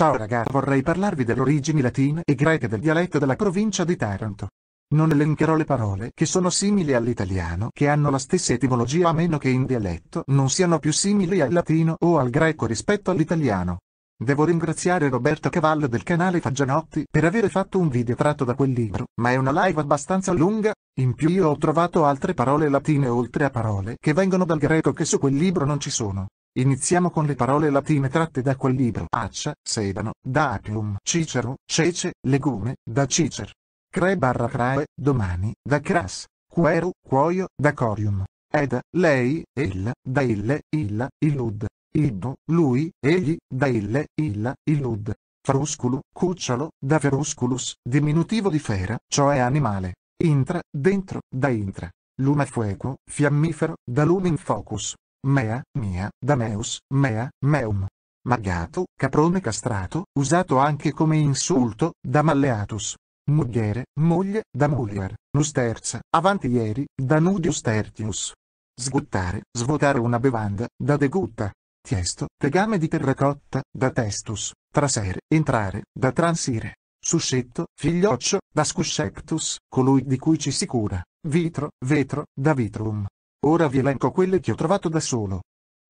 Ciao ragazzi, vorrei parlarvi delle origini latine e greche del dialetto della provincia di Taranto. Non elencherò le parole che sono simili all'italiano, che hanno la stessa etimologia a meno che in dialetto non siano più simili al latino o al greco rispetto all'italiano. Devo ringraziare Roberto Cavallo del canale Fagianotti per aver fatto un video tratto da quel libro, ma è una live abbastanza lunga, in più io ho trovato altre parole latine oltre a parole che vengono dal greco che su quel libro non ci sono. Iniziamo con le parole latine tratte da quel libro. Accia, sedano, da apium, cicero, cece, legume, da cicer. Cre barra crae, domani, da cras, queru, cuoio, da corium. Ed, lei, ella, da ille, illa, illud. Iddo, lui, egli, da ille, illa, illud. Frusculu, cucciolo, da ferusculus, diminutivo di fera, cioè animale. Intra, dentro, da intra. Luma fueco, fiammifero, da lumen focus, mea, mia, dameus, mea, meum. Magato, caprone castrato, usato anche come insulto, da malleatus. Mugliere, moglie, da mulier, nusterza, avanti ieri, da nudius tertius. Sguttare, svuotare una bevanda, da degutta. Tiesto, tegame di terracotta, da testus, trasere, entrare, da transire. Suscetto, figlioccio, da scusceptus, colui di cui ci si cura. Vitro, vetro, da vitrum, Ora vi elenco quelle che ho trovato da solo.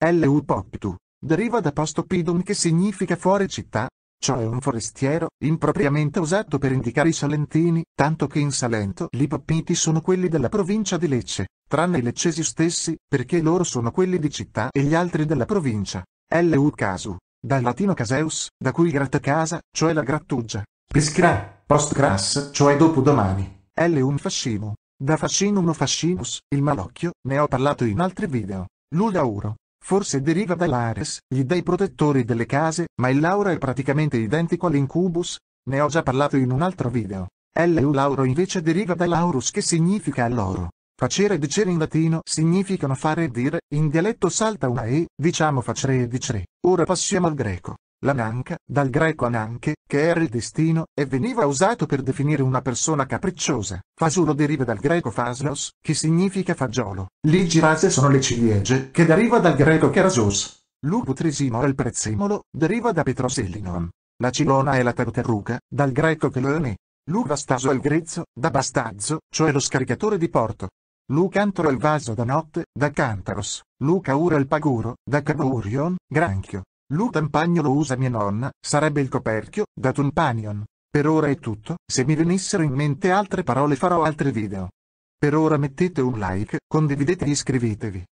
L.U. Poptu. Deriva da posto pidon che significa fuori città, cioè un forestiero, impropriamente usato per indicare i salentini, tanto che in Salento gli poppiti sono quelli della provincia di Lecce, tranne i leccesi stessi, perché loro sono quelli di città e gli altri della provincia. L.U. Casu, dal latino caseus, da cui gratta casa, cioè la grattugia. Piscra, post cras, cioè dopo domani. L.U. Fascino, da Fascinum Fascinus, il malocchio, ne ho parlato in altri video. L'ulauro. Forse deriva dall'Ares, gli dei protettori delle case, ma il Lauro è praticamente identico all'incubus, ne ho già parlato in un altro video. L'eulauro invece deriva dall'Aurus che significa alloro. Facere e dicere in latino significano fare e dire, in dialetto salta una E, diciamo facere e dicere. Ora passiamo al greco. L'ananca, dal greco ananche, che era il destino, e veniva usato per definire una persona capricciosa. Fasulo deriva dal greco faslos, che significa fagiolo. Le girase sono le ciliegie, che deriva dal greco kerasos. L'uputrisimo e il prezzemolo, deriva da petrosellinon. La cilona è la tartaruga, dal greco chelone. L'uvastaso è il grezzo, da bastazzo, cioè lo scaricatore di porto. Lucantoro è il vaso da notte, da cantaros. Lucauro è il paguro, da cavurion, granchio. L'utampagno lo usa mia nonna, sarebbe il coperchio, da Tumpanion. Per ora è tutto, se mi venissero in mente altre parole farò altri video. Per ora mettete un like, condividete e iscrivetevi.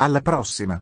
Alla prossima!